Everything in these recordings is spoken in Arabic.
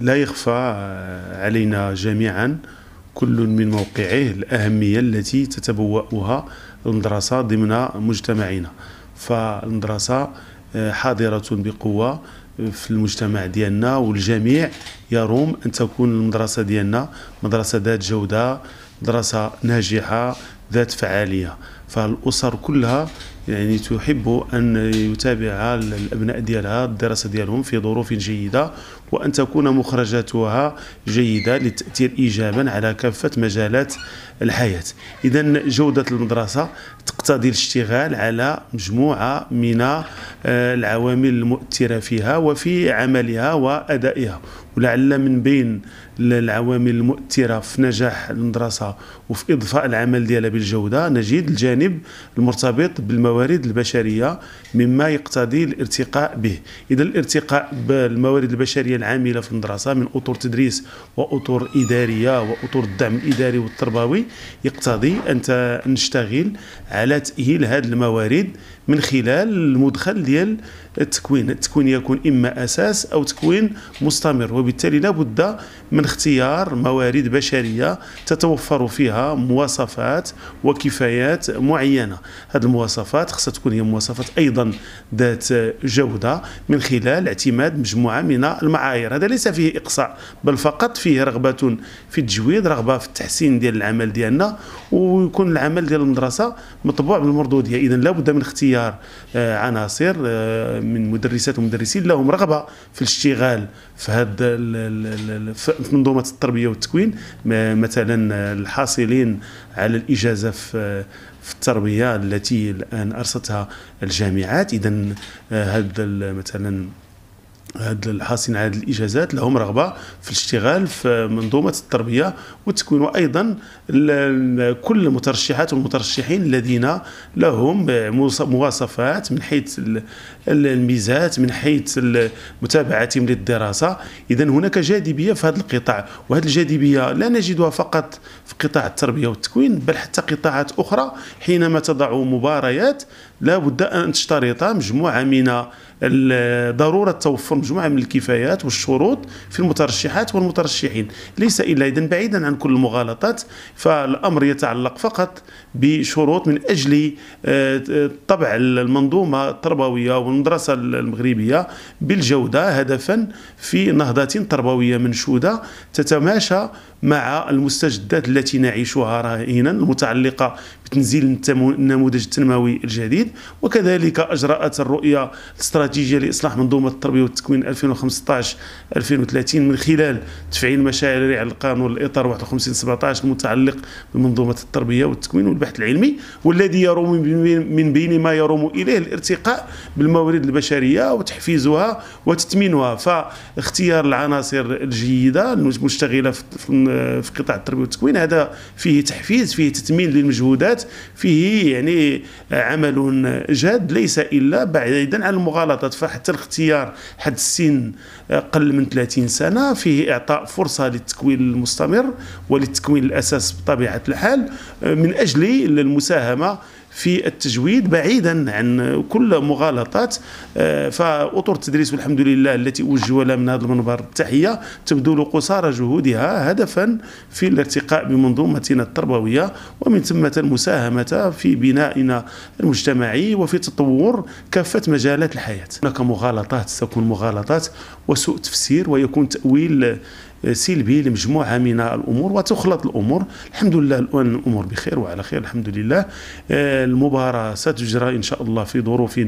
لا يخفى علينا جميعا كل من موقعه الأهمية التي تتبوأها المدرسة ضمن مجتمعنا فالمدرسة آه، حاضرة بقوة آه، في المجتمع ديالنا والجميع يروم أن تكون المدرسة ديالنا مدرسة ذات جودة مدرسة ناجحة ذات فعالية فالأسر كلها يعني تحب أن يتابع الأبناء ديالها الدراسة ديالهم في ظروف جيدة وأن تكون مخرجاتها جيدة للتأثير إيجابا على كافة مجالات الحياة إذا جودة المدرسة تقتضي الاشتغال على مجموعة من آه، العوامل المؤثرة فيها وفي عملها وأدائها ولعل من بين العوامل المؤثره في نجاح المدرسه وفي اضفاء العمل ديالها بالجوده نجد الجانب المرتبط بالموارد البشريه مما يقتضي الارتقاء به اذا الارتقاء بالموارد البشريه العامله في المدرسه من اطر تدريس واطر اداريه واطر الدعم الاداري والتربوي يقتضي ان نشتغل على تاهيل هذه الموارد من خلال المدخل ديال التكوين التكوين يكون اما اساس او تكوين مستمر وبالتالي لابد من اختيار موارد بشريه تتوفر فيها مواصفات وكفايات معينه هذه المواصفات خصها تكون هي مواصفات ايضا ذات جوده من خلال اعتماد مجموعه من المعايير هذا ليس فيه اقصاء بل فقط فيه رغبه في التجويد رغبه في التحسين ديال العمل ديالنا ويكون العمل ديال المدرسه مطبوع بالمردوديه اذا لابد من اختيار آه، عناصر آه، من مدرسات ومدرسين لهم رغبه في الاشتغال في هذا في منظومه التربيه والتكوين مثلا آه، الحاصلين على الاجازه في آه، في التربيه التي الان ارستها الجامعات اذا آه، هذا مثلا هاد الحاصلين على هذه الاجازات لهم رغبه في الاشتغال في منظومه التربيه والتكوين وايضا كل المترشحات والمترشحين الذين لهم مواصفات من حيث الميزات من حيث متابعتهم للدراسه اذا هناك جاذبيه في هذا القطاع وهذه الجاذبيه لا نجدها فقط في قطاع التربيه والتكوين بل حتى قطاعات اخرى حينما تضع مباريات لا بد ان تشترط مجموعه من ضروره توفر مجموعه من الكفايات والشروط في المترشحات والمترشحين ليس الا اذا بعيدا عن كل المغالطات فالامر يتعلق فقط بشروط من اجل آه، طبع المنظومه التربويه والمدرسه المغربيه بالجوده هدفا في نهضه تربويه منشوده تتماشى مع المستجدات التي نعيشها راهينا المتعلقه بتنزيل النموذج التنموي الجديد وكذلك اجراءات الرؤيه الاستراتيجيه لاصلاح منظومه التربيه والتكوين التكوين 2015 2030 من خلال تفعيل مشاريع القانون الاطار 51 17 المتعلق بمنظومه التربيه والتكوين والبحث العلمي والذي يروم من بين ما يروم اليه الارتقاء بالموارد البشريه وتحفيزها وتثمينها فاختيار العناصر الجيده المشتغله في قطاع التربيه والتكوين هذا فيه تحفيز فيه تثمين للمجهودات فيه يعني عمل جاد ليس الا بعيدا عن المغالطات فحتى الاختيار حد السن أقل من 30 سنة فيه إعطاء فرصة للتكوين المستمر وللتكوين الأساس بطبيعة الحال من أجل المساهمة في التجويد بعيدا عن كل مغالطات آه، فاطر التدريس والحمد لله التي وجه لها من هذا المنبر التحيه تبذل قصارى جهودها هدفا في الارتقاء بمنظومتنا التربويه ومن ثم المساهمه في بنائنا المجتمعي وفي تطور كافه مجالات الحياه هناك مغالطات تكون مغالطات وسوء تفسير ويكون تاويل سلبي لمجموعه من الامور وتخلط الامور الحمد لله الان الامور بخير وعلى خير الحمد لله آه، المباراه ستجرى ان شاء الله في ظروف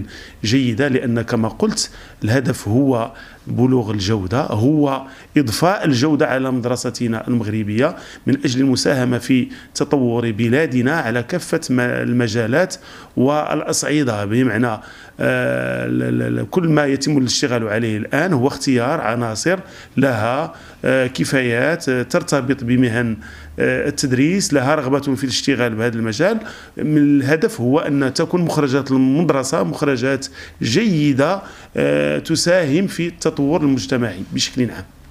جيده لان كما قلت الهدف هو بلوغ الجوده هو اضفاء الجوده على مدرستنا المغربيه من اجل المساهمه في تطور بلادنا على كافه المجالات والاصعده بمعنى آه، كل ما يتم الاشتغال عليه الان هو اختيار عناصر لها آه، كفايات آه، ترتبط بمهن آه، التدريس لها رغبة في الاشتغال بهذا المجال من الهدف هو أن تكون مخرجات المدرسة مخرجات جيدة آه، تساهم في التطور المجتمعي بشكل عام